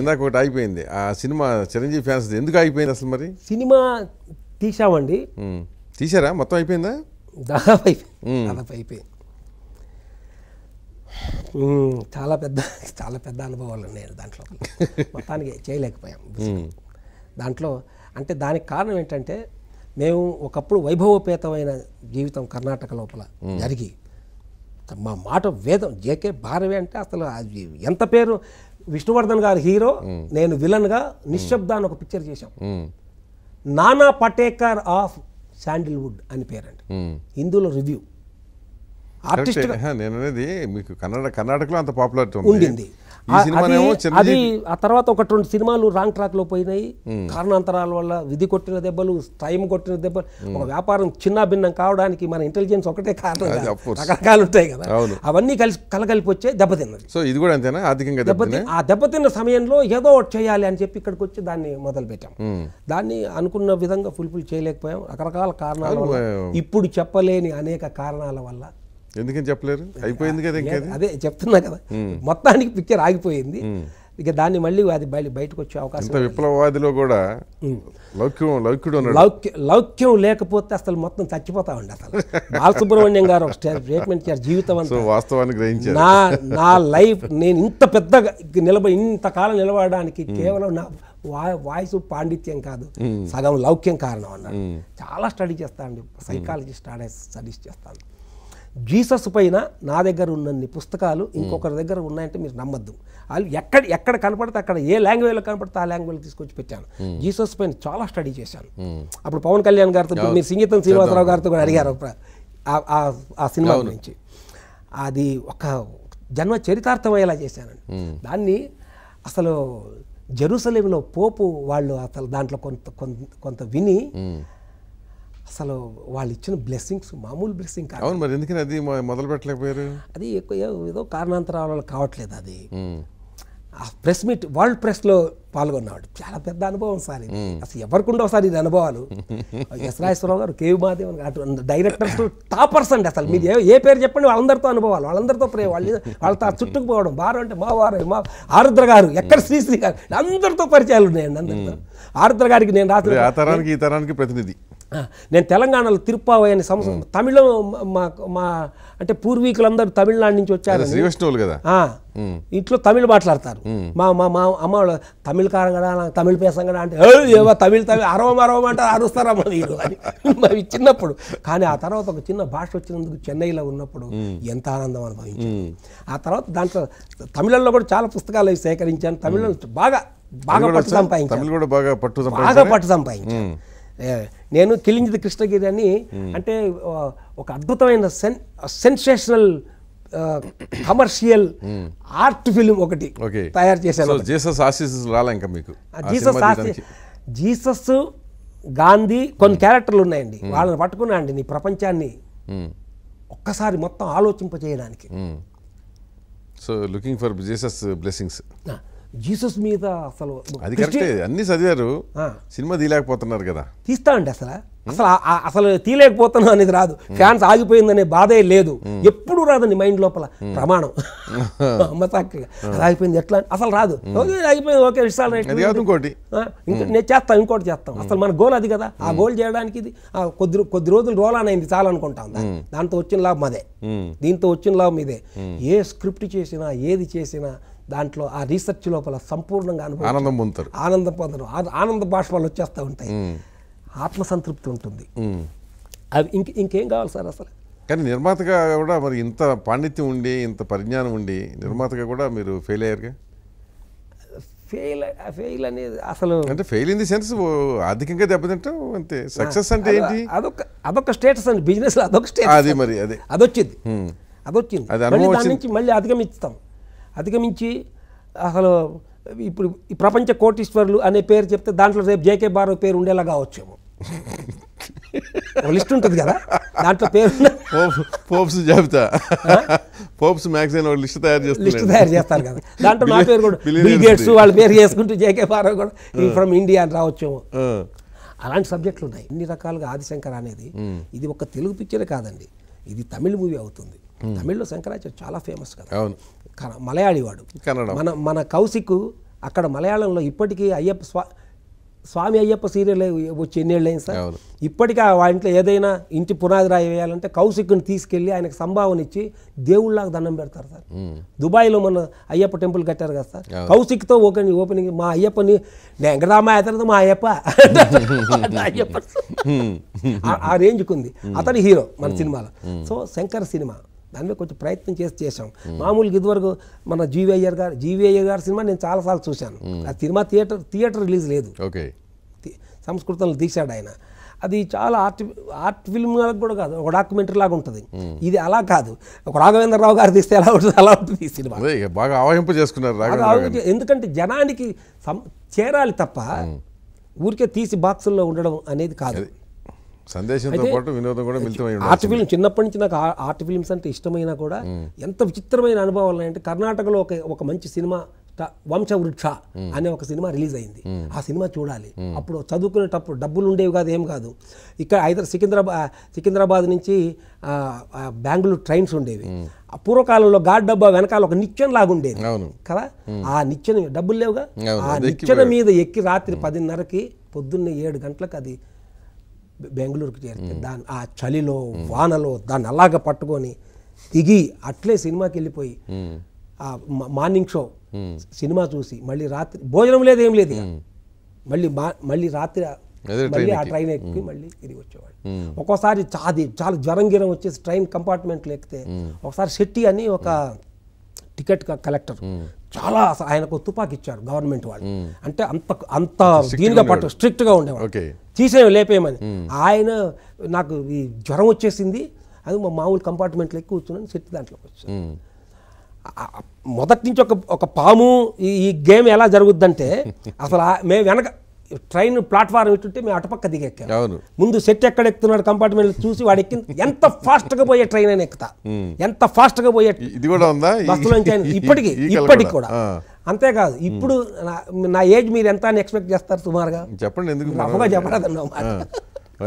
ఇందాక ఒకటి అయిపోయింది ఆ సినిమా చిరంజీవి ఫ్యాన్స్ ఎందుకు అయిపోయింది అసలు మరి సినిమా తీసామండి తీసారా మొత్తం అయిపోయిందా దాదాపు అయిపోయింది దాదాపు అయిపోయింది చాలా పెద్ద చాలా పెద్ద అనుభవాలు ఉన్నాయి దాంట్లో మొత్తానికి చేయలేకపోయాం దాంట్లో అంటే దానికి కారణం ఏంటంటే మేము ఒకప్పుడు వైభవపేతమైన జీవితం కర్ణాటక లోపల జరిగి మా మాట వేదం జేకే భారవే అంటే అసలు ఎంత పేరు విష్ణువర్ధన్ గారు హీరో నేను విలన్గా నిశ్శబ్దాన్ని ఒక పిక్చర్ చేశాం నానా పటేకర్ ఆఫ్ శాండిల్వుడ్ అని పేరండి హిందూలో రివ్యూ ఆర్టిస్ట్ నేను అనేది మీకు కన్నడ కర్ణాటకలో అంత పాపులారిటీ ఉండింది అది ఆ తర్వాత ఒకటి రెండు సినిమాలు రాంగ్ ట్రాక్ లో పోయినాయి కారణాంతరాల వల్ల విధి కొట్టిన దెబ్బలు టైం కొట్టిన దెబ్బలు ఒక వ్యాపారం చిన్న భిన్నం కావడానికి మన ఇంటెలిజెన్స్ ఒకటే కారణం రకరకాలు ఉంటాయి కదా అవన్నీ కలిసి కలగలిపి వచ్చే దెబ్బతిన్నది సో ఇది కూడా అంతేనా ఆర్థికంగా దెబ్బతి ఆ దెబ్బతిన్న సమయంలో ఏదో ఒకటి చేయాలి అని చెప్పి ఇక్కడికి వచ్చి దాన్ని మొదలు పెట్టాం దాన్ని అనుకున్న విధంగా ఫుల్ఫిల్ చేయలేకపోయాం రకరకాల కారణాల ఇప్పుడు చెప్పలేని అనేక కారణాల వల్ల ఎందుకని చెప్పలేరు అయిపోయింది కదా అదే చెప్తున్నా కదా మొత్తానికి పిక్చర్ ఆగిపోయింది ఇక దాన్ని మళ్ళీ అది బయట బయటకు వచ్చే అవకాశం విప్లవవాదిలో కూడా లౌక్యం లౌక్యుడు లౌక్య లౌక్యం లేకపోతే అసలు మొత్తం చచ్చిపోతా ఉండి అసలు బాలసుబ్రహ్మణ్యం గారు ఒక స్టేట్మెంట్ చేశారు జీవితం అంతా వాస్తవానికి నా నా లైఫ్ నేను ఇంత పెద్ద నిలబ ఇంతకాలం నిలబడడానికి కేవలం నా వాయిస్ పాండిత్యం కాదు సగం లౌక్యం కారణం అన్నాడు చాలా స్టడీ చేస్తాను సైకాలజీ స్టడీస్ స్టడీస్ చేస్తాను జీసస్ పైన నా దగ్గర ఉన్నన్ని పుస్తకాలు ఇంకొకరి దగ్గర ఉన్నాయంటే మీరు నమ్మద్దు వాళ్ళు ఎక్కడ ఎక్కడ కనపడితే అక్కడ ఏ లాంగ్వేజ్లో కనపడితే ఆ లాంగ్వేజ్లో తీసుకొచ్చి పెట్టాను జీసస్ పైన చాలా స్టడీ చేశాను అప్పుడు పవన్ కళ్యాణ్ గారితో మీరు సంగీతం శ్రీనివాసరావు గారితో కూడా అడిగారు ఆ సినిమా గురించి అది ఒక జన్మ చరితార్థం అయ్యేలా చేశానండి దాన్ని అసలు జెరూసలేంలో పోపు వాళ్ళు అసలు దాంట్లో కొంత కొంత విని అసలు వాళ్ళు ఇచ్చిన బ్లెస్సింగ్స్ మామూలు బ్లెస్సింగ్ కాదు మరి ఎందుకని అది మొదలు పెట్టలేకపోయారు అది ఎక్కువ ఏదో కారణాంతరాలు కావట్లేదు అది ఆ ప్రెస్ మీట్ వరల్డ్ ప్రెస్లో పాల్గొన్నాడు చాలా పెద్ద అనుభవం సార్ ఇది అసలు ఎవరికి ఉండవు సార్ ఇది అనుభవాలు ఎస్ గారు కేవి మహాదేవన్ అటు డైరెక్టర్స్ టాపర్స్ అండి అసలు మీరు ఏ ఏ పేరు చెప్పండి వాళ్ళందరితో అనుభవాలు వాళ్ళందరితో ప్రే వాళ్ళు వాళ్ళతో చుట్టుకుపోవడం బారు అంటే మా వారు మా ఆరుద్ర గారు ఎక్కడ శ్రీశ్రీ గారు అందరితో పరిచయాలు ఉన్నాయండి అందరితో ఆరుద్ర గారికి నేను రాత్రి ఆ తరానికి ఈ తరానికి ప్రతినిధి నేను తెలంగాణలో తిరుప్పావై అనే సంస్థ తమిళం మా మా అంటే పూర్వీకులందరూ తమిళనాడు నుంచి వచ్చారు కదా ఇంట్లో తమిళ మాట్లాడతారు మా మా మా అమ్మ తమిళ కారం కదా తమిళ పేసం కదా అంటే తమిళ తమిళ అరవం అరవం అంటారు అరుస్తారా మీరు అని మరి చిన్నప్పుడు కానీ ఆ తర్వాత ఒక చిన్న భాష వచ్చినందుకు చెన్నైలో ఉన్నప్పుడు ఎంత ఆనందం అనుభవించాను ఆ తర్వాత దాంట్లో తమిళంలో కూడా చాలా పుస్తకాలు సేకరించాను తమిళ బాగా బాగా పట్టు సంపాదించాను బాగా పట్టు సంపాదించాను నేను కిలింగ్ ది కృష్ణగిరి అని hmm. అంటే ఒక అద్భుతమైన సెన్ sensational commercial hmm. Art film ఒకటి తయారు చేశాను జీసస్ ఇంకా మీకు జీసస్ జీసస్ గాంధీ కొన్ని hmm. క్యారెక్టర్లు ఉన్నాయండి వాళ్ళని పట్టుకున్నా అండి నీ ప్రపంచాన్ని ఒక్కసారి మొత్తం ఆలోచింపచేయడానికి so looking for Jesus blessings Jesus మీద అసలు అది కరెక్టే అన్ని చదివారు సినిమా తీయలేకపోతున్నారు కదా తీస్తా అండి అసలు అసలు అసలు తీయలేకపోతున్నాం అనేది రాదు ఫ్యాన్స్ ఆగిపోయిందనే బాధే లేదు ఎప్పుడు రాదండి మైండ్ లోపల ప్రమాణం అమ్మసాక్కగా అది ఆగిపోయింది ఎట్లా అసలు రాదు ఆగిపోయింది ఓకే ఇంకోటి నేను చేస్తాను ఇంకోటి చేస్తాం అసలు మన గోల్ అది కదా ఆ గోల్ చేయడానికి ఇది కొద్ది కొద్ది రోజులు అని అయింది చాలా అనుకుంటాం దాంతో వచ్చిన లాభం అదే దీంతో వచ్చిన లాభం ఇదే ఏ స్క్రిప్ట్ చేసినా ఏది చేసినా దాంట్లో ఆ రీసెర్చ్ లోపల సంపూర్ణంగా ఆనందం పొందుతారు ఆనందం పొందరు ఆనంద భాషలు వచ్చేస్తూ ఉంటాయి ఆత్మసంతృప్తి ఉంటుంది అవి ఇంక ఇంకేం కావాలి సార్ అసలు కానీ నిర్మాతగా కూడా మరి ఇంత పాండిత్యం ఉండి ఇంత పరిజ్ఞానం ఉండి నిర్మాతగా కూడా మీరు ఫెయిల్ అయ్యారుగా ఫెయిల్ ఫెయిల్ అనేది అసలు అంటే ఫెయిల్ ఇన్ ది సెన్స్ అధికంగా దెబ్బతింటాం అంతే సక్సెస్ అంటే ఏంటి అదొక అదొక స్టేటస్ అండి బిజినెస్ అదొక స్టేటస్ అది మరి అదే అదొచ్చింది అదొచ్చింది అది అనుభవం నుంచి మళ్ళీ అధిగమిస్తాం అధిగమించి అసలు ఇప్పుడు ఈ ప్రపంచ కోటీశ్వర్లు అనే పేరు చెప్తే దాంట్లో రేపు జేకే బారో పేరు ఉండేలా కావచ్చేమో లిస్ట్ ఉంటుంది కదా దాంట్లో పేరు పోప్స్ జాబితా పోప్స్ మ్యాగజైన్ ఒక లిస్ట్ తయారు చేస్తారు లిస్ట్ తయారు చేస్తారు కదా దాంట్లో నా పేరు కూడా బిల్ గేట్స్ వాళ్ళ పేరు చేసుకుంటూ జేకే బారో కూడా ఈ ఫ్రమ్ ఇండియా అని రావచ్చేమో అలాంటి సబ్జెక్టులు ఉన్నాయి ఇన్ని రకాలుగా ఆదిశంకర్ అనేది ఇది ఒక తెలుగు పిక్చరే కాదండి ఇది తమిళ మూవీ అవుతుంది తమిళ్లో శంకరాచార్య చాలా ఫేమస్ కదా వాడు మన మన కౌశిక్ అక్కడ మలయాళంలో ఇప్పటికీ అయ్యప్ప స్వా స్వామి అయ్యప్ప సీరియల్ వచ్చి ఎన్నేళ్ళైంది సార్ ఇప్పటికీ ఆ ఇంట్లో ఏదైనా ఇంటి పునాది రాయి వేయాలంటే కౌశిక్ని తీసుకెళ్ళి ఆయనకు సంభావన ఇచ్చి దేవుళ్ళకి దండం పెడతారు సార్ దుబాయ్లో మన అయ్యప్ప టెంపుల్ కట్టారు కదా సార్ కౌశిక్తో ఓపెన్ ఓపెనింగ్ మా అయ్యప్పని వెంకటామ అతనితో మా అయ్యప్ప అయ్యప్ప ఆ రేంజ్కి ఉంది అతని హీరో మన సినిమాలో సో శంకర్ సినిమా దాని మీద కొంచెం ప్రయత్నం చేసి చేసాం మామూలుగా ఇదివరకు మన జీవయ్యర్ గారు జీవయ్యర్ గారి సినిమా నేను చాలాసార్లు చూశాను ఆ సినిమా థియేటర్ థియేటర్ రిలీజ్ లేదు ఓకే సంస్కృతంలో తీశాడు ఆయన అది చాలా ఆర్ట్ ఆర్ట్ ఫిల్మ్ కూడా కాదు ఒక డాక్యుమెంటరీ లాగా ఉంటుంది ఇది అలా కాదు ఒక రాఘవేంద్రరావు గారు తీస్తే ఎలా ఉంటుంది అలా ఉంటుంది ఈ సినిమా బాగా చేసుకున్నారు ఎందుకంటే జనానికి చేరాలి తప్ప ఊరికే తీసి బాక్సుల్లో ఉండడం అనేది కాదు సందేశంతో పాటు వినోదం కూడా మిళితమై ఆర్ట్ ఫిల్మ్ చిన్నప్పటి నుంచి నాకు ఆర్ట్ ఫిల్మ్స్ అంటే ఇష్టమైనా కూడా ఎంత విచిత్రమైన అనుభవాలు అంటే కర్ణాటకలో ఒక ఒక మంచి సినిమా వంశ వృక్ష అనే ఒక సినిమా రిలీజ్ అయింది ఆ సినిమా చూడాలి అప్పుడు చదువుకునేటప్పుడు డబ్బులు ఉండేవి కాదు ఏం కాదు ఇక్కడ ఐదర్ సికింద్రాబాద్ సికింద్రాబాద్ నుంచి బెంగళూరు ట్రైన్స్ ఉండేవి పూర్వకాలంలో గాడ్ డబ్బా వెనకాల ఒక నిత్యం లాగుండేది కదా ఆ నిత్యం డబ్బులు లేవుగా ఆ నిత్యం మీద ఎక్కి రాత్రి పదిన్నరకి పొద్దున్నే ఏడు గంటలకు అది బెంగళూరుకి చేరితే దాన్ని ఆ చలిలో వానలో దాన్ని అలాగ పట్టుకొని దిగి అట్లే సినిమాకి వెళ్ళిపోయి ఆ మార్నింగ్ షో సినిమా చూసి మళ్ళీ రాత్రి భోజనం లేదు ఏం లేదు మళ్ళీ మళ్ళీ రాత్రి మళ్ళీ ఆ ట్రైన్ ఎక్కి మళ్ళీ తిరిగి వచ్చేవాడు ఒక్కోసారి చాది చాలా జ్వరం గిరం వచ్చేసి ట్రైన్ కంపార్ట్మెంట్లు ఎక్కితే ఒకసారి శెట్టి అని ఒక టికెట్ కలెక్టర్ చాలా ఆయనకు తుపాకి ఇచ్చారు గవర్నమెంట్ వాళ్ళు అంటే అంత అంత పాటు స్ట్రిక్ట్ స్ట్రిక్ట్గా ఉండేవాడు తీసేయం లేపేయమని ఆయన నాకు ఈ జ్వరం వచ్చేసింది అది మా మామూలు కంపార్ట్మెంట్లో ఎక్కువ కూర్చున్నాను సెట్ దాంట్లోకి వచ్చాను మొదటి నుంచి ఒక ఒక పాము ఈ గేమ్ ఎలా జరుగుద్దంటే అసలు మేము వెనక ట్రైన్ ప్లాట్ఫారం ఎట్టుంటే మేము అటుపక్క దిగెక్కాం ముందు సెట్ ఎక్కడ ఎక్కుతున్నాడు కంపార్ట్మెంట్ చూసి వాడు ఎక్కింది ఎంత ఫాస్ట్ గా పోయే ట్రైన్ అని ఎక్కుతా ఎంత ఫాస్ట్ గా పోయే ఇది కూడా ఉందా ఇప్పటికి ఇప్పటికి కూడా అంతేకాదు ఇప్పుడు నా ఏజ్ మీరు ఎంత అని ఎక్స్పెక్ట్ చేస్తారు సుమారుగా చెప్పండి ఎందుకు చెప్పరాదన్నావు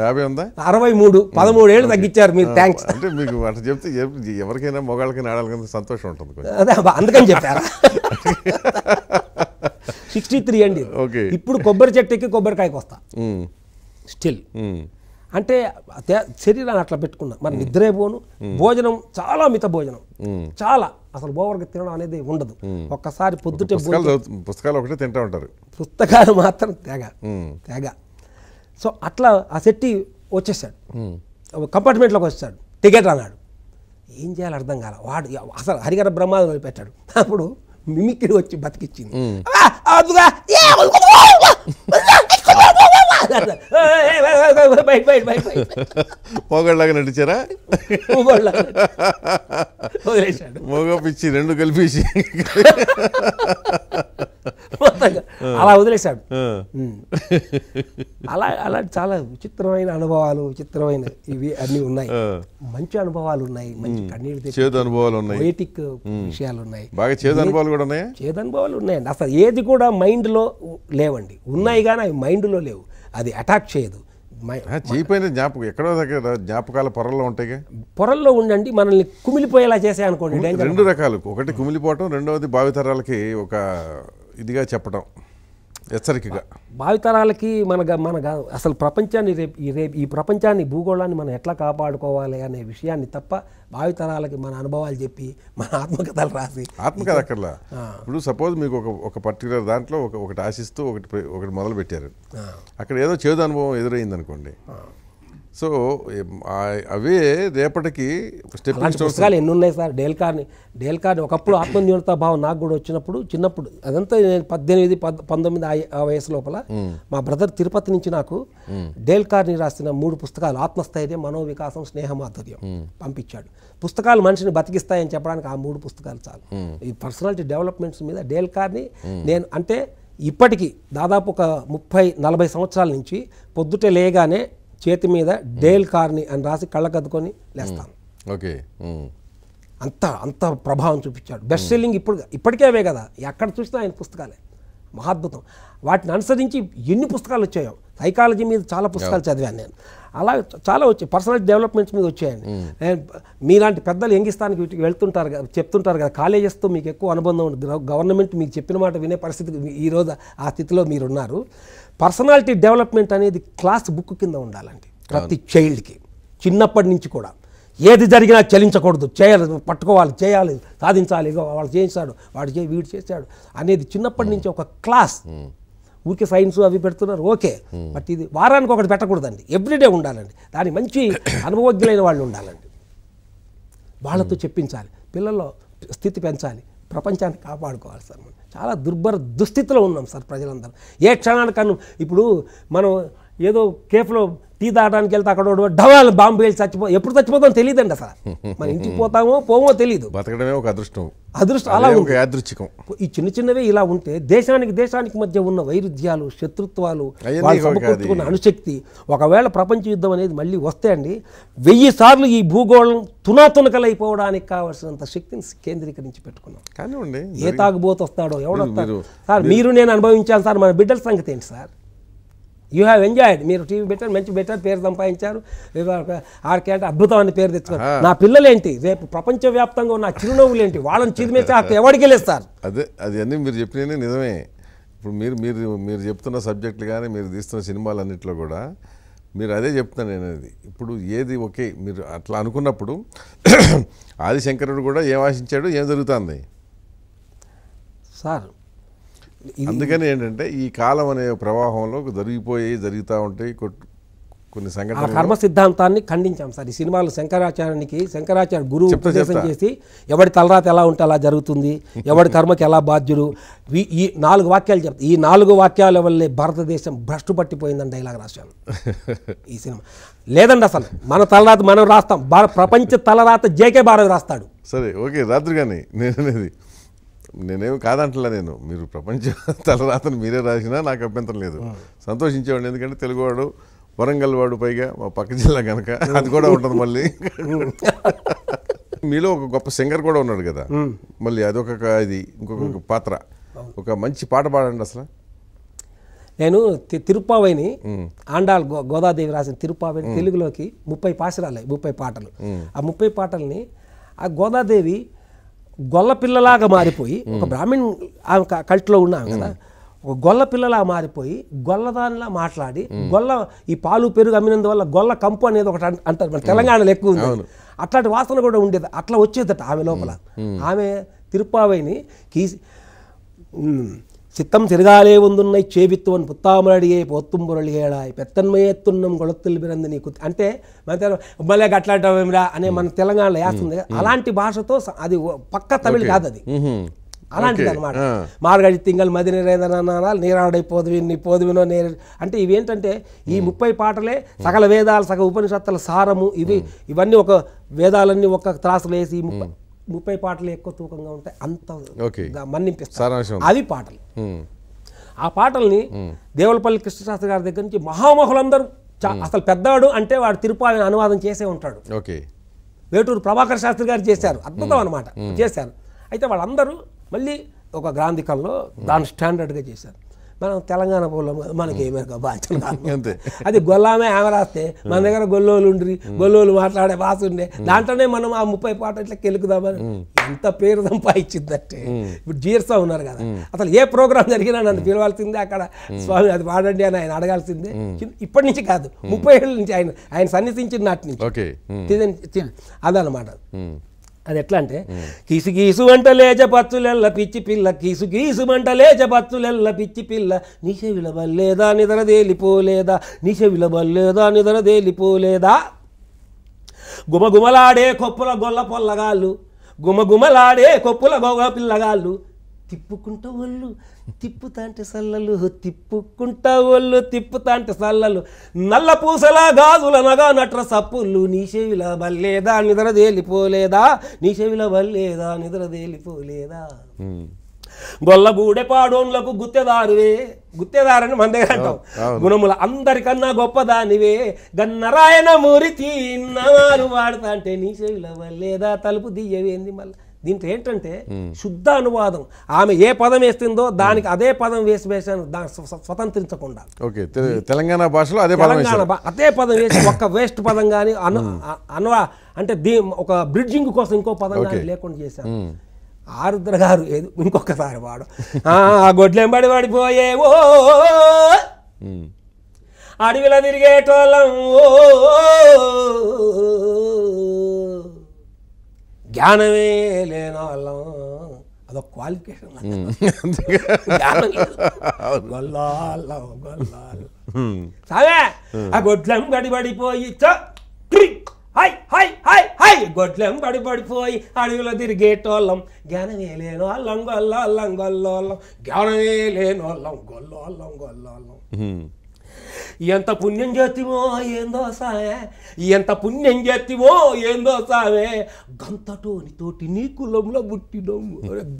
యాభై అరవై మూడు పదమూడు ఏళ్ళు తగ్గించారు మీరు థ్యాంక్స్ అంటే మీకు చెప్తే ఎవరికైనా మొగాళ్ళకైనా కదా సంతోషం ఉంటుంది అదే అందుకని చెప్పారా సిక్స్టీ త్రీ అండి ఇప్పుడు కొబ్బరి చెట్టు ఎక్కి కొబ్బరికాయకు వస్తా స్టిల్ అంటే శరీరాన్ని అట్లా పెట్టుకున్నా మరి నిద్రే పోను భోజనం చాలా మిత భోజనం చాలా అసలు ఓవర్గా తినడం అనేది ఉండదు ఒక్కసారి పొద్దుటే పుస్తకాలు ఒకటే తింటూ ఉంటారు పుస్తకాలు మాత్రం తేగ తేగ సో అట్లా ఆ శెట్టి వచ్చేసాడు కంపార్ట్మెంట్లోకి వచ్చేసాడు టికెట్ అన్నాడు ఏం చేయాలి అర్థం కాల వాడు అసలు హరిహర బ్రహ్మాదం పెట్టాడు అప్పుడు మిమిక్రీ వచ్చి బతికిచ్చింది మొగళ్ళగా నడిచారా మొగపిచ్చి పిచ్చి రెండు కలిపేసి అలా వదిలేశాడు అలా అలా చాలా విచిత్రమైన అనుభవాలు విచిత్రమైన ఇవి అన్ని ఉన్నాయి మంచి అనుభవాలు ఉన్నాయి మంచి కన్నీళ్ళు చేదు అనుభవాలు ఉన్నాయి పోయిటిక్ విషయాలు ఉన్నాయి బాగా చేదు అనుభవాలు కూడా ఉన్నాయి చేదు అనుభవాలు ఉన్నాయండి అసలు ఏది కూడా మైండ్లో లేవండి ఉన్నాయి కానీ అవి మైండ్లో లేవు అది అటాక్ చేయదు చీపైన జ్ఞాపకం ఎక్కడో దగ్గర జ్ఞాపకాల పొరల్లో ఉంటాయి పొరల్లో ఉండండి మనల్ని కుమిలిపోయేలా చేసే అనుకోండి రెండు రకాలు ఒకటి కుమిలిపోవటం రెండవది భావితరాలకి ఒక ఇదిగా చెప్పటం హెచ్చరికగా భావితరాలకి మన మన అసలు ప్రపంచాన్ని రేపు రేపు ఈ ప్రపంచాన్ని భూగోళాన్ని మనం ఎట్లా కాపాడుకోవాలి అనే విషయాన్ని తప్ప భావితరాలకి మన అనుభవాలు చెప్పి మన ఆత్మకథలు రాసి ఆత్మకథ అక్కర్లా ఇప్పుడు సపోజ్ మీకు ఒక ఒక పర్టికులర్ దాంట్లో ఒక ఒకటి ఆశిస్తూ ఒకటి ఒకటి మొదలు పెట్టారు అక్కడ ఏదో చేదు అనుభవం ఎదురైంది అనుకోండి సో అవే రేపటికి పుస్తకాలు ఎన్ని ఉన్నాయి సార్ డేల్ కార్ని డేల్ కార్ని ఒకప్పుడు ఆత్మన్యూనతా భావం నాకు కూడా వచ్చినప్పుడు చిన్నప్పుడు అదంతా నేను పద్దెనిమిది పంతొమ్మిది ఆ వయసు లోపల మా బ్రదర్ తిరుపతి నుంచి నాకు డేల్ కార్ని రాసిన మూడు పుస్తకాలు ఆత్మస్థైర్యం మనోవికాసం స్నేహమాధుర్యం పంపించాడు పుస్తకాలు మనిషిని బతికిస్తాయని చెప్పడానికి ఆ మూడు పుస్తకాలు చాలు ఈ పర్సనాలిటీ డెవలప్మెంట్స్ మీద డేల్ కార్ని నేను అంటే ఇప్పటికీ దాదాపు ఒక ముప్పై నలభై సంవత్సరాల నుంచి పొద్దుటే లేగానే చేతి మీద డేల్ కార్ని అని రాసి కళ్ళ కద్దుకొని లేస్తాను ఓకే అంత అంత ప్రభావం చూపించాడు బెస్ట్ సెల్లింగ్ ఇప్పుడు ఇప్పటికే అవే కదా ఎక్కడ చూసినా ఆయన పుస్తకాలే మహాద్భుతం వాటిని అనుసరించి ఎన్ని పుస్తకాలు వచ్చాయో సైకాలజీ మీద చాలా పుస్తకాలు చదివాను నేను అలా చాలా వచ్చాయి పర్సనల్ డెవలప్మెంట్స్ మీద వచ్చాయండి నేను మీలాంటి పెద్దలు ఎంగిస్తానికి వెళ్తుంటారు కదా చెప్తుంటారు కదా కాలేజెస్తో మీకు ఎక్కువ అనుబంధం ఉంటుంది గవర్నమెంట్ మీకు చెప్పిన మాట వినే పరిస్థితి ఈరోజు ఆ స్థితిలో మీరున్నారు పర్సనాలిటీ డెవలప్మెంట్ అనేది క్లాస్ బుక్ కింద ఉండాలండి ప్రతి చైల్డ్కి చిన్నప్పటి నుంచి కూడా ఏది జరిగినా చలించకూడదు చేయాలి పట్టుకోవాలి చేయాలి సాధించాలి వాళ్ళు చేయించాడు వాడు చే వీడు చేశాడు అనేది చిన్నప్పటి నుంచి ఒక క్లాస్ ఊరికే సైన్స్ అవి పెడుతున్నారు ఓకే బట్ ఇది వారానికి ఒకటి పెట్టకూడదండి ఎవ్రీడే ఉండాలండి దాని మంచి అనుభవజ్ఞులైన వాళ్ళు ఉండాలండి వాళ్ళతో చెప్పించాలి పిల్లల్లో స్థితి పెంచాలి ప్రపంచాన్ని కాపాడుకోవాలి సార్ మనం చాలా దుర్భర దుస్థితిలో ఉన్నాం సార్ ప్రజలందరూ ఏ క్షణానికన్నా ఇప్పుడు మనం ఏదో కేఫ్లో టీ తాగడానికి వెళ్తే అక్కడ డవాలు బాంబు వెళ్ళి చచ్చిపో ఎప్పుడు తెలియదు తెలియదండి అసలు మన ఇంటికి పోతామో పోమో తెలియదు బతకడమే ఒక అదృష్టం అదృష్టం అలా యాదృచ్ఛికం ఈ చిన్న చిన్నవే ఇలా ఉంటే దేశానికి దేశానికి మధ్య ఉన్న వైరుధ్యాలు శత్రుత్వాలు కొట్టుకున్న అణుశక్తి ఒకవేళ ప్రపంచ యుద్ధం అనేది మళ్ళీ వస్తే అండి వెయ్యి సార్లు ఈ భూగోళం తునాతునకలైపోవడానికి కావాల్సినంత శక్తిని కేంద్రీకరించి పెట్టుకున్నాం కానివ్వండి ఏ తాగుబోతు వస్తాడో ఎవడొస్తాడు సార్ మీరు నేను అనుభవించాను సార్ మన బిడ్డల సంగతి ఏంటి సార్ యూ హ్యావ్ ఎంజాయ్డ్ మీరు టీవీ పెట్టారు మంచి బెటర్ పేరు సంపాదించారు ఆర్కే అంటే అద్భుతమైన పేరు తెచ్చుకోరు నా పిల్లలేంటి రేపు ప్రపంచవ్యాప్తంగా ఉన్న చిరునవ్వులు ఏంటి వాళ్ళని చిరుమేసి అక్కడ ఎవరికి వెళ్ళేస్తారు అదే అది అన్ని మీరు చెప్పిన నిజమే ఇప్పుడు మీరు మీరు మీరు చెప్తున్న సబ్జెక్టులు కానీ మీరు తీస్తున్న సినిమాలన్నింటిలో కూడా మీరు అదే చెప్తాను నేను అది ఇప్పుడు ఏది ఓకే మీరు అట్లా అనుకున్నప్పుడు ఆదిశంకరుడు కూడా ఏం ఆశించాడు ఏం జరుగుతుంది సార్ అందుకని ఏంటంటే ఈ కాలం అనే ప్రవాహంలో జరిగిపోయి జరుగుతూ ఉంటాయి కొన్ని సంఘటన కర్మ సిద్ధాంతాన్ని ఖండించాం సార్ ఈ సినిమాలు శంకరాచార్యానికి శంకరాచార్య గురువు ఉపదేశం చేసి ఎవడి తలరాత ఎలా ఉంటే అలా జరుగుతుంది ఎవడి కర్మకి ఎలా బాధ్యుడు ఈ నాలుగు వాక్యాలు చెప్తా ఈ నాలుగు వాక్యాల వల్లే భారతదేశం భ్రష్టు పట్టిపోయిందని డైలాగ్ రాశాను ఈ సినిమా లేదండి అసలు మన తలరాత మనం రాస్తాం ప్రపంచ తలరాత జేకే భారత్ రాస్తాడు సరే ఓకే రాత్రి కానీ నేను నేనేమి కాదంటలే నేను మీరు ప్రపంచ తలరాతను మీరే రాసినా నాకు అభ్యంతరం లేదు సంతోషించేవాడు ఎందుకంటే తెలుగువాడు వరంగల్ వాడు పైగా మా పక్క జిల్లా కనుక అది కూడా ఉంటుంది మళ్ళీ మీలో ఒక గొప్ప సింగర్ కూడా ఉన్నాడు కదా మళ్ళీ అదొక ఇది ఇంకొక పాత్ర ఒక మంచి పాట పాడండి అసలు నేను తిరుపావైని ఆండాల్ గోదాదేవి రాసిన తిరుపావైని తెలుగులోకి ముప్పై పాసరాలే ముప్పై పాటలు ఆ ముప్పై పాటల్ని ఆ గోదాదేవి గొల్ల పిల్లలాగా మారిపోయి ఒక బ్రాహ్మణ్ ఆమె కల్ట్లో ఉన్నాం కదా ఒక గొల్ల పిల్లలా మారిపోయి గొల్లదానిలా మాట్లాడి గొల్ల ఈ పాలు పెరుగు అమ్మినందువల్ల గొల్ల కంపు అనేది ఒకటి అంటారు మన తెలంగాణలో ఎక్కువ ఉంది అట్లాంటి వాసన కూడా ఉండేది అట్లా వచ్చేదట ఆమె లోపల ఆమె తిరుపావైని కీ சித்தம் சிறிதாலே ஒந்துன்னை சேவித்துவன் புத்தாமலடியே పొత్తుం పొరళిగేడాయ్ పెత్తన్మయేత్తున్నం గొడత్తులు బిరంది నీకు అంటే మన ఉమ్మలే గట్లాడటమేమిరా అనే మన తెలంగాణలో వేస్తుంది అలాంటి భాషతో అది పక్క తమిళ కాదు అది అలాంటిది అనమాట మార్గడి తింగల్ మది నిరేదనాలు నీరాడై పోదువి నీ పోదువినో నేర అంటే ఇవేంటంటే ఈ ముప్పై పాటలే సకల వేదాలు సగ ఉపనిషత్తుల సారము ఇవి ఇవన్నీ ఒక వేదాలన్నీ ఒక త్రాసులు వేసి ముప్పై పాటలు ఎక్కువ తూకంగా ఉంటాయి అంత మన్నింపిస్తారు అవి పాటలు ఆ పాటల్ని దేవులపల్లి కృష్ణశాస్త్రి గారి దగ్గర నుంచి మహామహులందరూ అసలు పెద్దవాడు అంటే వాడు తిరుపావిని అనువాదం చేసే ఉంటాడు వేటూరు ప్రభాకర్ శాస్త్రి గారు చేశారు అద్భుతం అనమాట చేశారు అయితే వాళ్ళందరూ మళ్ళీ ఒక గ్రాంధికంలో దాని స్టాండర్డ్గా చేశారు మనం తెలంగాణ పౌలం కాదు మనకి ఏమేక బాధ్యత అంతే అది గొల్లామే ఆమె రాస్తే మన దగ్గర గొల్లోలు ఉండ్రి గొల్లోలు మాట్లాడే భాష ఉండే దాంట్లోనే మనం ఆ ముప్పై పాట ఇట్లా కెలుకుదామని ఎంత పేరు సంపాదించిందంటే ఇప్పుడు జీర్సా ఉన్నారు కదా అసలు ఏ ప్రోగ్రాం జరిగినా నన్ను పిలవాల్సిందే అక్కడ స్వామి అది పాడండి అని ఆయన అడగాల్సిందే ఇప్పటి నుంచి కాదు ముప్పై ఏళ్ళ నుంచి ఆయన ఆయన సన్నిధించిన నాటి నుంచి అదనమాట అది ఎట్లా అంటే కిసు గీసు వంట లేచ పచ్చులెల్ల పిచ్చి పిల్ల కిసు గీసు వంట లేచ పచ్చులెల్ల పిచ్చి పిల్ల నిశ విలబల్లేదా నిద్ర దేలిపోలేదా నిశ విలబల్లేదా నిద్ర తేలిపోలేదా గుమగుమలాడే కొప్పుల గొల్ల పొల్లగాళ్ళు గుమగుమలాడే కొప్పుల గొగ పిల్లగాళ్ళు తిప్పుకుంటూ వాళ్ళు తిప్పుతాంటి సల్లలు తిప్పుకుంటా ఒళ్ళు తిప్పుతాంటి సల్లలు నల్ల పూసల గాజుల నగా నట్ర సప్పులు నీ చెవిల బల్లేదా నిద్రదేలిపోలేదా నీ చెవిల బల్లేదా నిద్రదేలిపోలేదా గొల్లబూడె పాడోన్లకు గుత్తెదారువే గుత్తెదారని మన దగ్గర అంటాం గుణముల అందరికన్నా గొప్పదానివే గన్నరాయన మురి తిన్నవారు వాడుతా అంటే నీ చెవిల బల్లేదా తలుపు దియ్యవేంది మళ్ళీ దీంట్లో ఏంటంటే శుద్ధ అనువాదం ఆమె ఏ పదం వేస్తుందో దానికి అదే పదం వేసి వేసాను స్వతంత్రించకుండా తెలంగాణ భాషలో అదే తెలంగాణ అదే పదం వేసి ఒక్క వేస్ట్ పదం కానీ అను అనువా అంటే దీ ఒక బ్రిడ్జింగ్ కోసం ఇంకో పదం కానీ లేకుండా చేశాను ఆరుద్ర గారు ఏదో ఇంకొకసారి వాడు ఆ గొడ్లెంబడి పడిపోయే ఓ అడవిలో తిరిగేటోళ్ళం ఓ ஞானமே இல்லைனாலும் அதோ குவாலிஃபிகேஷன் சாவே గొడ్లం గడిబడిపోయి హై హై హై హై గొడ్లం గడిబడిపోయి అడవిలో తిరిగేటోళ్ళం జ్ఞానమే లేనోళ్ళం గొల్లోళ్ళం గొల్లోళ్ళం జ్ఞానమే లేనోళ్ళం గొల్లోళ్ళం గొల్లోళ్ళం ఎంత పుణ్యం చేతివో ఏందో సామే ఎంత పుణ్యం చేతివో ఏందో సామే తోటి నీ కులంలో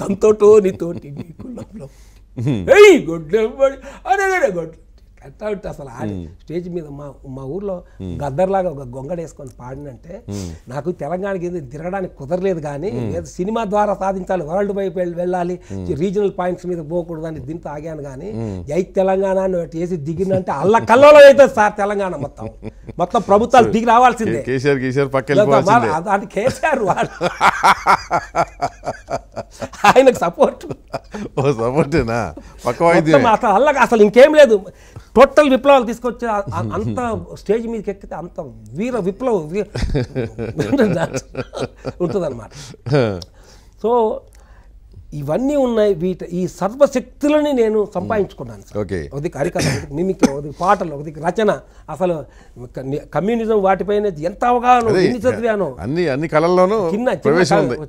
గంతటోని తోటి నీ కులంలో గొడ్లెంబడి అరే గొడ్లు పెట్టాలి అసలు ఆడి స్టేజ్ మీద మా మా ఊర్లో గద్దర్లాగా ఒక గొంగడ వేసుకొని పాడినంటే నాకు తెలంగాణకి ఏది తిరగడానికి కుదరలేదు కానీ సినిమా ద్వారా సాధించాలి వరల్డ్ వైపు వెళ్ళాలి రీజనల్ పాయింట్స్ మీద పోకూడదు అని దీంతో ఆగాను కానీ జై తెలంగాణ వేసి దిగిందంటే అల్ల కల్లలో అయితే సార్ తెలంగాణ మొత్తం మొత్తం ప్రభుత్వాలు దిగి రావాల్సిందే కేసీఆర్ కేసీఆర్ కేసీఆర్ వాళ్ళు ఆయనకు సపోర్ట్ ఓ సపోర్టేనా పక్క మాట అల్లగా అసలు ఇంకేం లేదు టోటల్ విప్లవాలు తీసుకొచ్చి అంత స్టేజ్ మీద ఎక్కితే అంత వీర విప్లవం ఉంటుందన్నమాట సో ఇవన్నీ ఉన్నాయి వీటి ఈ సర్వశక్తులని నేను సంపాదించుకున్నాను సార్ ఒకది హరికథ మిమిక్ ఒకది పాటలు ఒకది రచన అసలు కమ్యూనిజం వాటిపైన ఎంత అవగాహన ఎన్ని చదివాను అన్ని అన్ని కళల్లోనూ చిన్న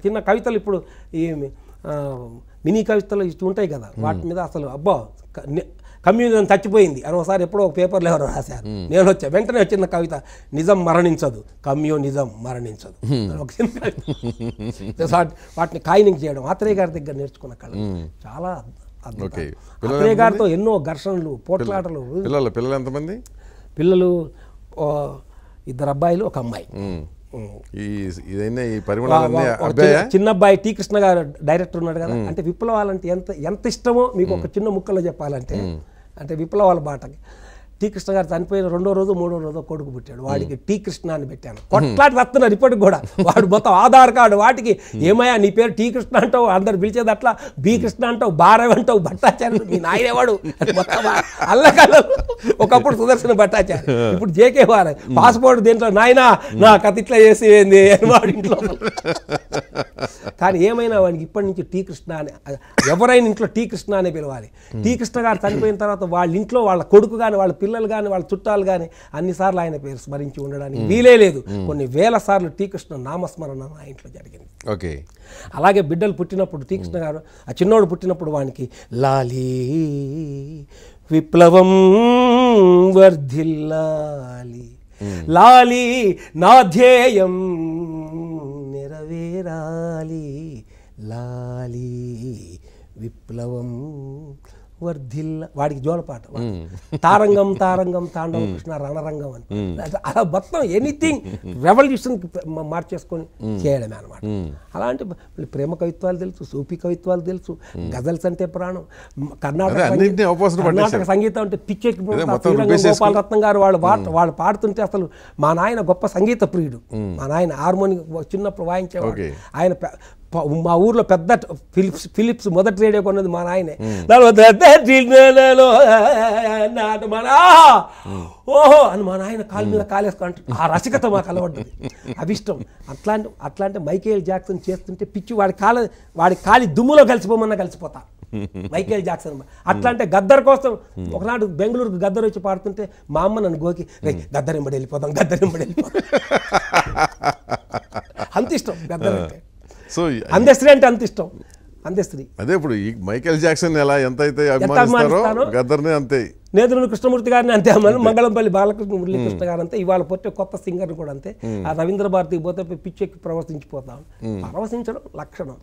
చిన్న కవితలు ఇప్పుడు ఈ మినీ కవితలు ఇటు ఉంటాయి కదా వాటి మీద అసలు అబ్బా కమ్యూనిజం చచ్చిపోయింది అని ఒకసారి ఎప్పుడో ఒక పేపర్లో ఎవరో రాశారు నేను వచ్చా వెంటనే వచ్చిన కవిత నిజం మరణించదు కమ్యూనిజం మరణించదు వాటిని కాయినింగ్ చేయడం ఆత్రేయ గారి దగ్గర నేర్చుకున్న కళ చాలా ఆత్రేయ గారితో ఎన్నో ఘర్షణలు పోట్లాటలు పిల్లలు పిల్లలు ఎంతమంది పిల్లలు ఇద్దరు అబ్బాయిలు ఒక అమ్మాయి ఈ ఈ చిన్న అబ్బాయి టీ కృష్ణ గారు డైరెక్టర్ ఉన్నాడు కదా అంటే విప్లవాలంటే ఎంత ఎంత ఇష్టమో మీకు ఒక చిన్న ముక్కలో చెప్పాలంటే అంటే విప్లవాల బాటకి టీ కృష్ణ గారు చనిపోయిన రెండో రోజు మూడో రోజు కొడుకు పుట్టాడు వాడికి టీ కృష్ణ అని పెట్టాను కొట్లాటి వస్తున్నారు ఇప్పటికి కూడా వాడు మొత్తం ఆధార్ కార్డు వాటికి ఏమయ్యా నీ పేరు టీ కృష్ణ అంటావు అందరు పిలిచేది అట్లా బి కృష్ణ అంటావు బారవ్ అంటావు భట్టాచార్యుడు మీ నాయనేవాడు మొత్తం అల్లకాలం ఒకప్పుడు సుదర్శన భట్టాచార్య ఇప్పుడు జేకే వారే పాస్పోర్ట్ దీంట్లో నాయనా నా కథ ఇట్లా చేసి ఏంది ఇంట్లో కానీ ఏమైనా వానికి ఇప్పటి నుంచి టీ కృష్ణ అని ఎవరైనా ఇంట్లో టీ కృష్ణ అనే పిలవాలి టీ కృష్ణ గారు చనిపోయిన తర్వాత వాళ్ళ ఇంట్లో వాళ్ళ కొడుకు కానీ వాళ్ళ పిల్లలు కానీ వాళ్ళ చుట్టాలు కానీ అన్నిసార్లు ఆయన పేరు స్మరించి ఉండడానికి వీలే లేదు కొన్ని వేల సార్లు టీ కృష్ణ నామస్మరణ నా ఇంట్లో జరిగింది ఓకే అలాగే బిడ్డలు పుట్టినప్పుడు టీ కృష్ణ గారు ఆ చిన్నోడు పుట్టినప్పుడు వానికి లాలీ విప్లవం వర్ధిల్లాలి లాలి నా ధ్యేయం నెరవేరాలి లాలి విప్లవం వర్ధిల్ వాడికి జోలపాట తారంగం తారంగం తాండవ కృష్ణ రణరంగం అని అలా మొత్తం ఎనీథింగ్ రెవల్యూషన్ మార్చేసుకొని చేయడమే అనమాట అలాంటి ప్రేమ కవిత్వాలు తెలుసు సూఫీ కవిత్వాలు తెలుసు గజల్స్ అంటే ప్రాణం కర్ణాటక కర్ణాటక సంగీతం అంటే పిచ్చెక్కి గోపాలరత్నం రత్నం గారు వాళ్ళు వాళ్ళు పాడుతుంటే అసలు మా నాయన గొప్ప సంగీత ప్రియుడు మా నాయన హార్మోని చిన్నప్పుడు వాయించేవాడు ఆయన మా ఊర్లో పెద్ద ఫిలిప్స్ ఫిలిప్స్ మొదటి రేడియో కొన్నది మా నాయనే ఓహో అని మా నాయన కాలు మీద కాలేసుకుంటు ఆ రసికత మాకు అలవడ్డది అభిష్టం అట్లాంటి అట్లాంటి మైకేల్ జాక్సన్ చేస్తుంటే పిచ్చి వాడి కాల వాడి కాలి దుమ్ములో కలిసిపోమన్నా కలిసిపోతా మైకేల్ జాక్సన్ అంటే గద్దర్ కోసం ఒకనాడు బెంగళూరుకు గద్దర్ వచ్చి పాడుతుంటే మా అమ్మ నన్ను గోకి రే గద్దరింబడి వెళ్ళిపోదాం గద్దరింబడి వెళ్ళిపోదాం అంత ఇష్టం గద్దర్ సో అందరి అంటే అంత ఇష్టం అందిస్తుంది అదే ఇప్పుడు మైకేల్ జాక్సన్ ఎలా ఎంత అయితే అభిమానిస్తారో అంతే కృష్ణమూర్తి గారిని అంతే మంగళంపల్లి బాలకృష్ణ మురళీకృష్ణ గారు అంతే ఇవాళ పొట్టే కొత్త సింగర్ కూడా అంతే ఆ రవీంద్ర భారతికి పోతే పిచ్చెక్కి ప్రవశించిపోతాం ప్రవశించడం లక్షణం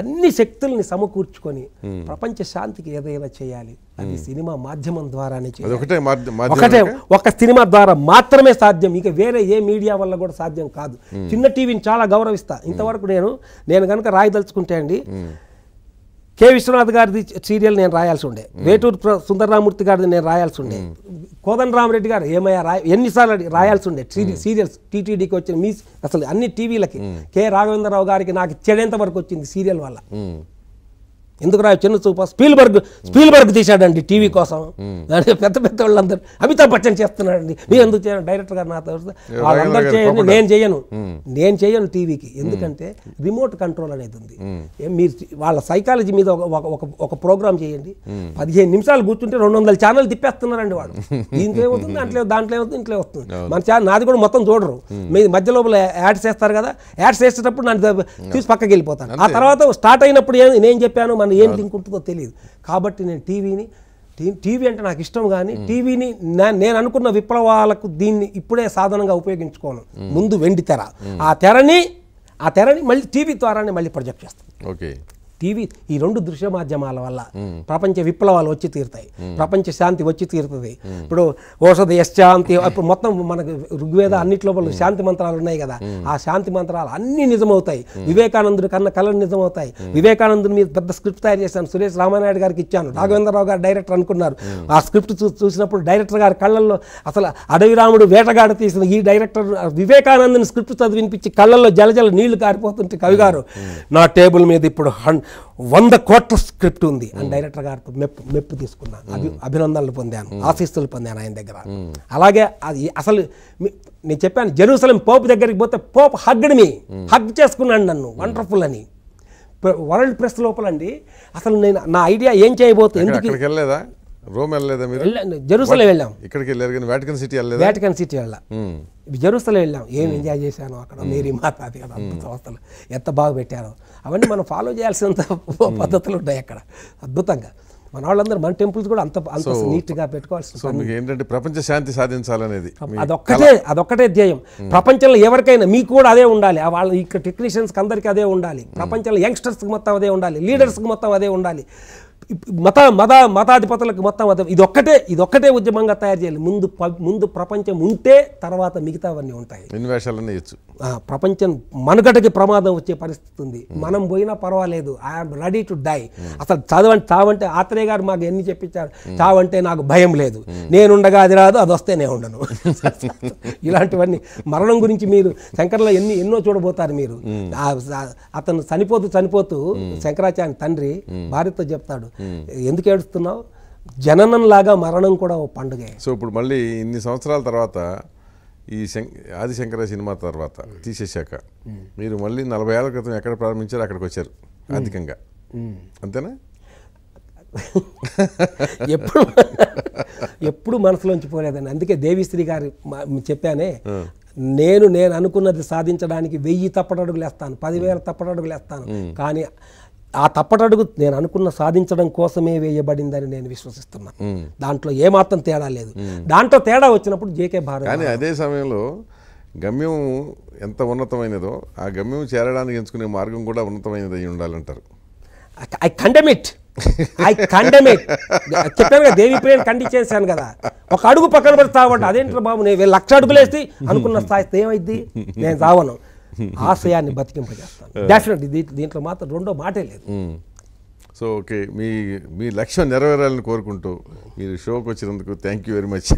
అన్ని శక్తుల్ని సమకూర్చుకొని ప్రపంచ శాంతికి ఏదైనా చేయాలి అది సినిమా మాధ్యమం ద్వారానే చేయాలి ఒకటే ఒక సినిమా ద్వారా మాత్రమే సాధ్యం ఇక వేరే ఏ మీడియా వల్ల కూడా సాధ్యం కాదు చిన్న టీవీని చాలా గౌరవిస్తా ఇంతవరకు నేను నేను కనుక రాయదలుచుకుంటే అండి కె విశ్వనాథ్ గారిది సీరియల్ నేను రాయాల్సి ఉండే వేటూరు సుందరరామూర్తి గారిది నేను రాయాల్సి ఉండే కోదండరామరెడ్డి గారు ఏమయ్యా రా ఎన్నిసార్లు రాయాల్సి ఉండే సీరియల్స్ టీటీడీకి వచ్చిన మీ అసలు అన్ని టీవీలకి కె రాఘవేంద్రరావు గారికి నాకు చెడేంత వరకు వచ్చింది సీరియల్ వల్ల ఎందుకు రా చిన్న చూప స్పీల్బర్గ్ స్పీల్బర్గ్ తీశాడండి టీవీ కోసం దాని పెద్ద పెద్ద వాళ్ళందరూ అమితాబ్ బచ్చన్ చేస్తున్నాడండి మీరు ఎందుకు చేయను డైరెక్టర్ గారు నాతో వాళ్ళందరూ చేయండి నేను చేయను నేను చేయను టీవీకి ఎందుకంటే రిమోట్ కంట్రోల్ అనేది ఉంది మీరు వాళ్ళ సైకాలజీ మీద ఒక ఒక ప్రోగ్రామ్ చేయండి పదిహేను నిమిషాలు కూర్చుంటే రెండు వందల ఛానల్ తిప్పేస్తున్నారండి వాళ్ళు దీంట్లో ఏమవుతుంది దాంట్లో దాంట్లో ఏమవుతుంది ఇంట్లో వస్తుంది మన ఛానల్ నాది కూడా మొత్తం చూడరు మీ మధ్యలో యాడ్స్ వేస్తారు కదా యాడ్స్ వేసేటప్పుడు నన్ను తీసి పక్కకి వెళ్ళిపోతాను ఆ తర్వాత స్టార్ట్ అయినప్పుడు నేను చెప్పాను నన్ను ఏం లింక్ ఉంటుందో తెలియదు కాబట్టి నేను టీవీని టీవీ అంటే నాకు ఇష్టం కానీ టీవీని నేను అనుకున్న విప్లవాలకు దీన్ని ఇప్పుడే సాధనంగా ఉపయోగించుకోను ముందు వెండి తెర ఆ తెరని ఆ తెరని మళ్ళీ టీవీ ద్వారానే మళ్ళీ ప్రొజెక్ట్ చేస్తాను ఓకే టీవీ ఈ రెండు దృశ్య మాధ్యమాల వల్ల ప్రపంచ విప్లవాలు వచ్చి తీరుతాయి ప్రపంచ శాంతి వచ్చి తీరుతుంది ఇప్పుడు ఓషధ యశాంతి ఇప్పుడు మొత్తం మనకు ఋగ్వేద అన్నిట్లో శాంతి మంత్రాలు ఉన్నాయి కదా ఆ శాంతి మంత్రాలు అన్ని నిజమవుతాయి వివేకానందుడి కన్న కళలు నిజమవుతాయి వివేకానందుని మీద పెద్ద స్క్రిప్ట్ తయారు చేశాను సురేష్ రామానాయుడు గారికి ఇచ్చాను రాఘవేంద్రరావు గారు డైరెక్టర్ అనుకున్నారు ఆ స్క్రిప్ట్ చూసినప్పుడు డైరెక్టర్ గారి కళ్ళల్లో అసలు రాముడు వేటగాడ తీసిన ఈ డైరెక్టర్ వివేకానందుని స్క్రిప్ట్ చదివినిపించి కళ్ళల్లో జలజల నీళ్లు కారిపోతుంటే కవి గారు నా టేబుల్ మీద ఇప్పుడు హండ్ వంద కోట్ల స్క్రిప్ట్ ఉంది అని డైరెక్టర్ గారితో మెప్పు మెప్పు తీసుకున్నాను అభి అభినందనలు పొందాను ఆశీస్సులు పొందాను ఆయన దగ్గర అలాగే అది అసలు నేను చెప్పాను జెరూసలం పోపు దగ్గరికి పోతే పోపు హగ్డ్ మీ హగ్ చేసుకున్నాను నన్ను వండర్ఫుల్ అని వరల్డ్ ప్రెస్ లోపలండి అసలు నేను నా ఐడియా ఏం చేయబోతుంది ఎందుకు రోమ్ వెళ్ళలేదా మీరు జెరూసలం వెళ్ళాం ఇక్కడికి వెళ్ళారు కానీ వాటికన్ సిటీ వెళ్ళలేదు వాటికన్ సిటీ వెళ్ళాం జెరూసలం వెళ్ళాం ఏం ఎంజాయ్ చేశాను అక్కడ మీరు మాత అది కదా సంస్థలు ఎంత బాగా పెట్టారు అవన్నీ మనం ఫాలో చేయాల్సినంత పద్ధతులు ఉంటాయి అక్కడ అద్భుతంగా మన వాళ్ళందరూ మన టెంపుల్స్ కూడా అంత అంత నీట్ గా పెట్టుకోవాల్సి ఏంటంటే ప్రపంచ శాంతి సాధించాలనేది అదొక్కటే అదొక్కటే ధ్యేయం ప్రపంచంలో ఎవరికైనా మీకు కూడా అదే ఉండాలి వాళ్ళ ఇక్కడ టెక్నీషియన్స్ అందరికీ అదే ఉండాలి ప్రపంచంలో యంగ్స్టర్స్కి మొత్తం అదే ఉండాలి లీడర్స్కి మొత్తం అదే ఉండాలి మత మత మతాధిపతులకు మొత్తం ఇది ఒక్కటే ఇది ఒక్కటే ఉద్యమంగా తయారు చేయాలి ముందు ముందు ప్రపంచం ఉంటే తర్వాత మిగతావన్నీ ఉంటాయి ప్రపంచం మనగడకి ప్రమాదం వచ్చే పరిస్థితి ఉంది మనం పోయినా పర్వాలేదు ఐఎమ్ రెడీ టు డై అసలు చదవండి చావంటే ఆత్రేయ గారు మాకు ఎన్ని చెప్పించారు చావంటే నాకు భయం లేదు నేనుండగా అది రాదు అది వస్తే నేను ఉండను ఇలాంటివన్నీ మరణం గురించి మీరు శంకర్ల ఎన్ని ఎన్నో చూడబోతారు మీరు అతను చనిపోతూ చనిపోతూ శంకరాచార్య తండ్రి భార్యతో చెప్తాడు ఎందుకు ఏడుస్తున్నావు జననం లాగా మరణం కూడా ఓ పండుగ సో ఇప్పుడు మళ్ళీ ఇన్ని సంవత్సరాల తర్వాత ఈ ఆదిశంకర సినిమా తర్వాత తీసేశాక మీరు మళ్ళీ నలభై ఏళ్ళ క్రితం ఎక్కడ ప్రారంభించారు అక్కడికి వచ్చారు ఆర్థికంగా అంతేనా ఎప్పుడు ఎప్పుడు మనసులోంచి పోలేదని అందుకే దేవిశ్రీ గారు చెప్పానే నేను నేను అనుకున్నది సాధించడానికి వెయ్యి తప్పటడుగులు వేస్తాను పదివేల తప్పటడుగులు వేస్తాను కానీ ఆ తప్పటడుగు నేను అనుకున్న సాధించడం కోసమే వేయబడిందని నేను విశ్వసిస్తున్నాను దాంట్లో ఏమాత్రం తేడా లేదు దాంట్లో తేడా వచ్చినప్పుడు జేకే భారత్ కానీ అదే సమయంలో గమ్యం ఎంత ఉన్నతమైనదో ఆ గమ్యం చేరడానికి ఎంచుకునే మార్గం కూడా ఉన్నతమైనది అయి ఉండాలంటారు ఐ కండమిట్ ఐ కండమిట్ చెప్పాను కదా దేవి ప్రేమ ఖండించేసాను కదా ఒక అడుగు పక్కన పడి చావంటే అదేంటారు బాబు నేను లక్ష అడుగులేసి అనుకున్న స్థాయి ఏమైద్ది నేను తావను ఆశయాన్ని బతికింపజేస్తాను డెఫినెట్లీ దీంట్లో మాత్రం రెండో మాటే లేదు సో ఓకే మీ మీ లక్ష్యం నెరవేరాలని కోరుకుంటూ మీరు షోకి వచ్చినందుకు థ్యాంక్ యూ వెరీ మచ్